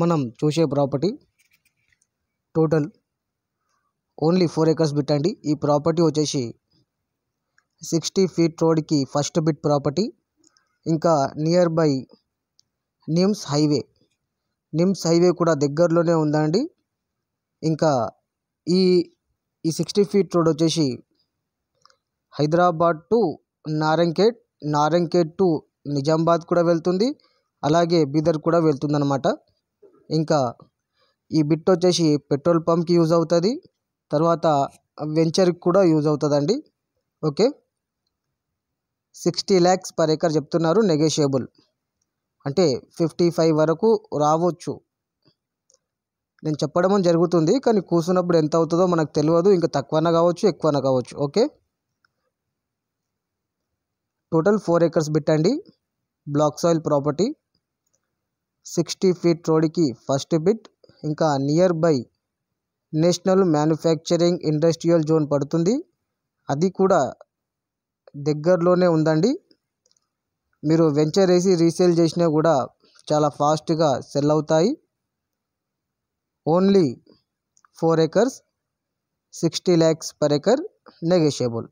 మనం చూసే property total only four acres bit అండి ఈ ప్రాపర్టీ వచ్చేసి సిక్స్టీ ఫీట్ రోడ్కి ఫస్ట్ బిట్ ప్రాపర్టీ ఇంకా near by NIMZ highway NIMZ highway కూడా దగ్గరలోనే ఉందండి ఇంకా ఈ ఈ సిక్స్టీ ఫీట్ రోడ్ వచ్చేసి హైదరాబాద్ టు నారంకేట్ నారంకేట్ టు నిజామాబాద్ కూడా వెళ్తుంది అలాగే బీదర్ కూడా వెళ్తుందన్నమాట ఇంకా ఈ బిట్ వచ్చేసి పెట్రోల్ పంప్కి యూజ్ అవుతుంది తర్వాత వెంచర్కి కూడా యూజ్ అవుతుందండి okay sixty lakhs per acre చెప్తున్నారు నెగోషియబుల్ అంటే ఫిఫ్టీ ఫైవ్ వరకు రావచ్చు నేను చెప్పడం జరుగుతుంది కానీ కూర్చున్నప్పుడు ఎంత అవుతుందో మనకు తెలియదు ఇంకా తక్కువన కావచ్చు ఎక్కువన కావచ్చు okay total four acres bit అండి black soil property sixty feet రోడ్కి ఫస్ట్ బిట్ ఇంకా near by national manufacturing industrial zone పడుతుంది అది కూడా దగ్గరలోనే ఉందండి మీరు వెంచర్ వేసి రీసేల్ చేసినా కూడా చాలా ఫాస్ట్గా సెల్ అవుతాయి only four acres sixty lakhs per acre negotiable